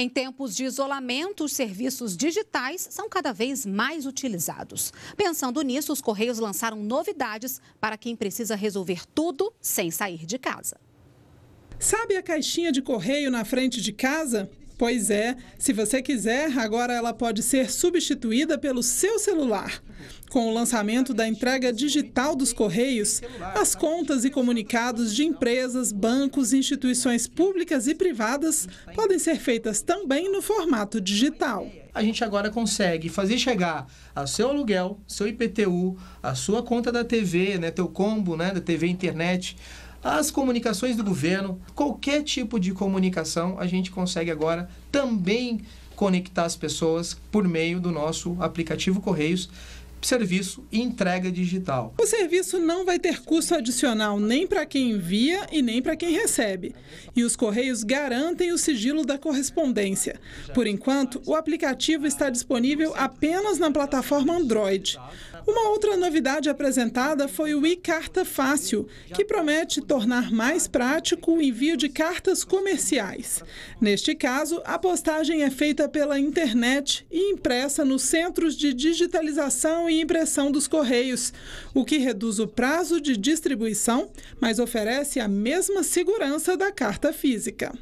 Em tempos de isolamento, os serviços digitais são cada vez mais utilizados. Pensando nisso, os Correios lançaram novidades para quem precisa resolver tudo sem sair de casa. Sabe a caixinha de correio na frente de casa? Pois é, se você quiser, agora ela pode ser substituída pelo seu celular. Com o lançamento da entrega digital dos Correios, as contas e comunicados de empresas, bancos, instituições públicas e privadas podem ser feitas também no formato digital a gente agora consegue fazer chegar a seu aluguel, seu IPTU, a sua conta da TV, né, teu combo, né, da TV internet, as comunicações do governo, qualquer tipo de comunicação, a gente consegue agora também conectar as pessoas por meio do nosso aplicativo Correios serviço e entrega digital. O serviço não vai ter custo adicional nem para quem envia e nem para quem recebe. E os Correios garantem o sigilo da correspondência. Por enquanto, o aplicativo está disponível apenas na plataforma Android. Uma outra novidade apresentada foi o e-Carta Fácil, que promete tornar mais prático o envio de cartas comerciais. Neste caso, a postagem é feita pela internet e impressa nos centros de digitalização e impressão dos correios, o que reduz o prazo de distribuição, mas oferece a mesma segurança da carta física.